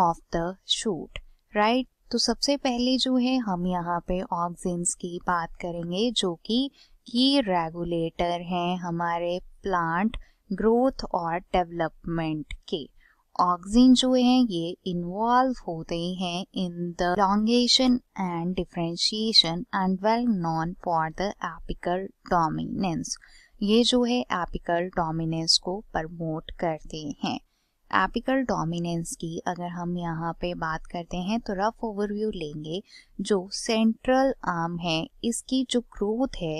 of the shoot right तो सबसे पहले जो है हम यहाँ पे ऑक्सिन्स की बात करेंगे जो कि की रेगुलेटर हैं हमारे प्लांट ग्रोथ और डेवलपमेंट के ऑक्सिन जो है ये इन्वॉल्व होते हैं in the elongation and differentiation and well known for the apical dominance ये जो है एपिकल डोमिनेंस को प्रमोट करते हैं एपिकल डोमिनेंस की अगर हम यहाँ पे बात करते हैं तो रफ ओवरव्यू लेंगे जो सेंट्रल आर्म है इसकी जो ग्रोथ है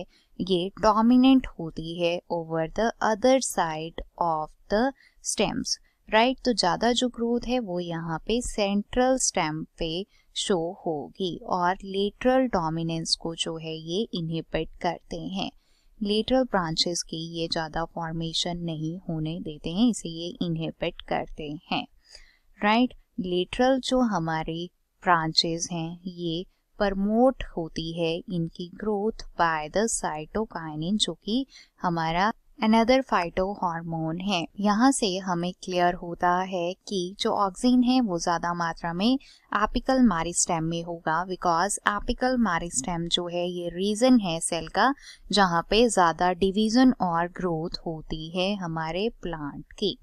ये डोमिनेंट होती है over the other side of the stems right तो ज़्यादा जो ग्रोथ है वो यहाँ पे सेंट्रल स्टेम पे शो होगी और लेटरल डोमिनेंस को जो है ये इनहिबिट करते हैं लेटरल ब्रांचेस की ये ज़्यादा फॉर्मेशन नहीं होने देते हैं इसे ये इनहेबिट करते हैं राइट लेटरल जो हमारे ब्रांचेस हैं ये प्रमोट होती है इनकी ग्रोथ बाय द साइटोकाइनिन जो कि हमारा अनदर फाइटो हार्मोन है यहाँ से हमें क्लियर होता है कि जो ऑक्सीन है वो ज़्यादा मात्रा में एपिकल मारिस्टेम में होगा बिकॉज एपिकल मारिस्टेम जो है ये रीजन है सेल का जहाँ पे ज़्यादा डिवीजन और ग्रोथ होती है हमारे प्लांट की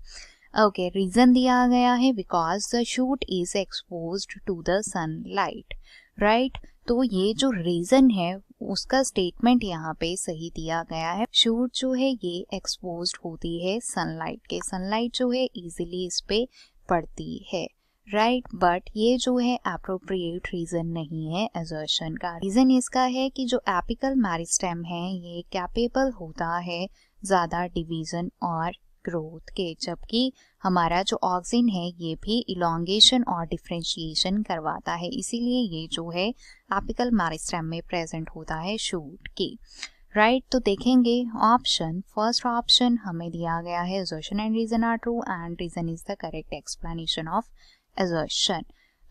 ओके okay, रीजन दिया गया है because the shoot is expose to the sunlight right तो ये जो रीजन है उसका स्टेटमेंट यहाँ पे सही दिया गया है शूट जो है ये एक्सपोज होती है सनलाइट के सनलाइट जो है इजिली इस पे पड़ती है राइट right, बट ये जो है अप्रोप्रिएट रीजन नहीं है एजर्शन का रीजन इसका है कि जो एपिकल मैरिस्टेम है ये कैपेबल होता है ज्यादा डिवीजन और ग्रोथ के जबकि हमारा जो ऑक्सिन है ये भी इलोंगेशन और डिफ्रेंशिएशन करवाता है इसीलिए ये जो है एपिकल मैरिस्टम में प्रेजेंट होता है शूट के राइट right, तो देखेंगे ऑप्शन फर्स्ट ऑप्शन हमें दिया गया है assertion and reason are true and reason is the correct explanation of assertion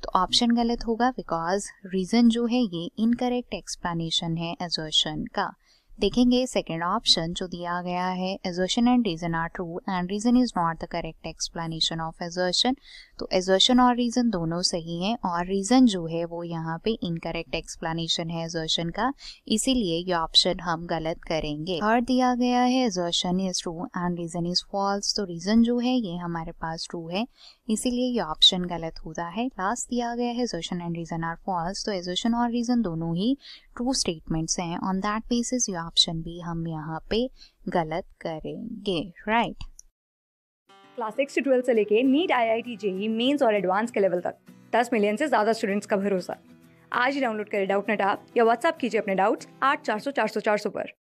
तो ऑप्शन गलत होगा बिकॉज रीजन जो है ये इनकरेक्ट एक्सप्लेनेशन है एजर्शन का देखेंगे सेकेंड ऑप्शन जो दिया गया है assertion and reason are true and reason is not the correct explanation of assertion तो एजर्शन और रीजन दोनों सही हैं और रीजन जो है वो यहाँ पे इनकरेक्ट एक्सप्लेनेशन है एजर्शन का इसीलिए ये ऑप्शन हम गलत करेंगे थर्ड दिया गया है assertion is true and reason is false तो रीजन जो है ये हमारे पास ट्रू है इसीलिए ये ऑप्शन गलत होता है लास्ट दिया गया है assertion and reason are false तो एजर्शन और रीजन दोनों ही ट्रू स्टेटमेंट्स हैं ऑन दैट बेसिस ये ऑप्शन भी हम यहाँ पे गलत करेंगे राइट क्लास सिक्स से ट्वेल्थ से लेके NEET I I T JEE mains और एडवांस के लेवल तक दस मिलियन से ज़्यादा स्टूडेंट्स का भरोसा आज ही डाउनलोड करें डाउट नेट आप या व्हाट्सअप कीजिए अपने डाउट्स आठ चार सौ चार सौ चार सौ पर